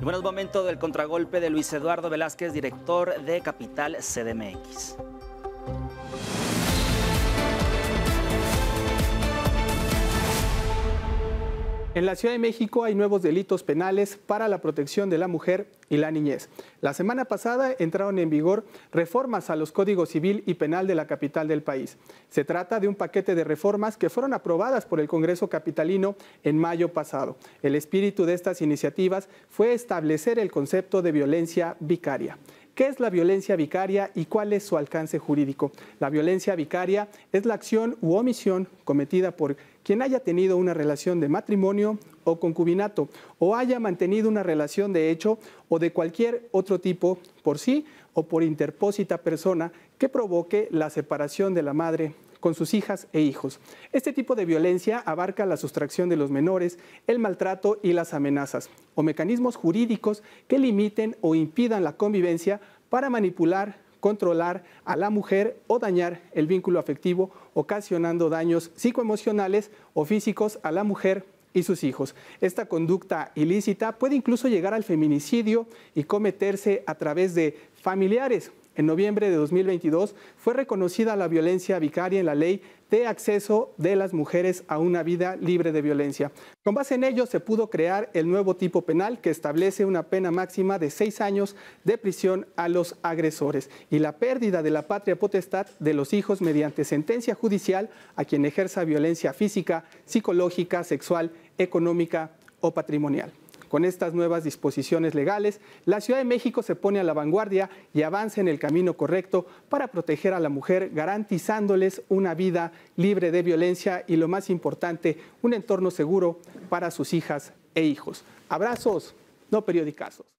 Y buenos momentos momento del contragolpe de Luis Eduardo Velázquez, director de Capital CDMX. En la Ciudad de México hay nuevos delitos penales para la protección de la mujer y la niñez. La semana pasada entraron en vigor reformas a los códigos civil y penal de la capital del país. Se trata de un paquete de reformas que fueron aprobadas por el Congreso Capitalino en mayo pasado. El espíritu de estas iniciativas fue establecer el concepto de violencia vicaria. ¿Qué es la violencia vicaria y cuál es su alcance jurídico? La violencia vicaria es la acción u omisión cometida por quien haya tenido una relación de matrimonio o concubinato o haya mantenido una relación de hecho o de cualquier otro tipo por sí o por interpósita persona que provoque la separación de la madre con sus hijas e hijos. Este tipo de violencia abarca la sustracción de los menores, el maltrato y las amenazas, o mecanismos jurídicos que limiten o impidan la convivencia para manipular controlar a la mujer o dañar el vínculo afectivo, ocasionando daños psicoemocionales o físicos a la mujer y sus hijos. Esta conducta ilícita puede incluso llegar al feminicidio y cometerse a través de familiares en noviembre de 2022 fue reconocida la violencia vicaria en la ley de acceso de las mujeres a una vida libre de violencia. Con base en ello se pudo crear el nuevo tipo penal que establece una pena máxima de seis años de prisión a los agresores y la pérdida de la patria potestad de los hijos mediante sentencia judicial a quien ejerza violencia física, psicológica, sexual, económica o patrimonial. Con estas nuevas disposiciones legales, la Ciudad de México se pone a la vanguardia y avanza en el camino correcto para proteger a la mujer, garantizándoles una vida libre de violencia y, lo más importante, un entorno seguro para sus hijas e hijos. Abrazos, no periodicazos.